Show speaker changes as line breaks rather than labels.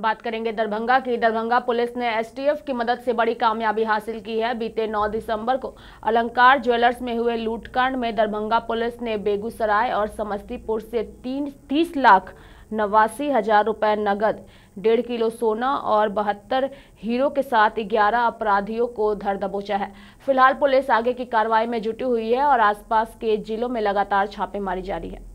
बात करेंगे दरभंगा की दरभंगा पुलिस ने एसटीएफ की मदद से बड़ी कामयाबी हासिल की है बीते 9 दिसंबर को अलंकार ज्वेलर्स में हुए लूटकांड में दरभंगा पुलिस ने बेगूसराय और समस्तीपुर से तीन तीस लाख नवासी हजार रुपये नगद डेढ़ किलो सोना और बहत्तर हीरो के साथ ग्यारह अपराधियों को धर दबोचा है फिलहाल पुलिस आगे की कार्रवाई में जुटी हुई है और आसपास के जिलों में लगातार छापेमारी जारी है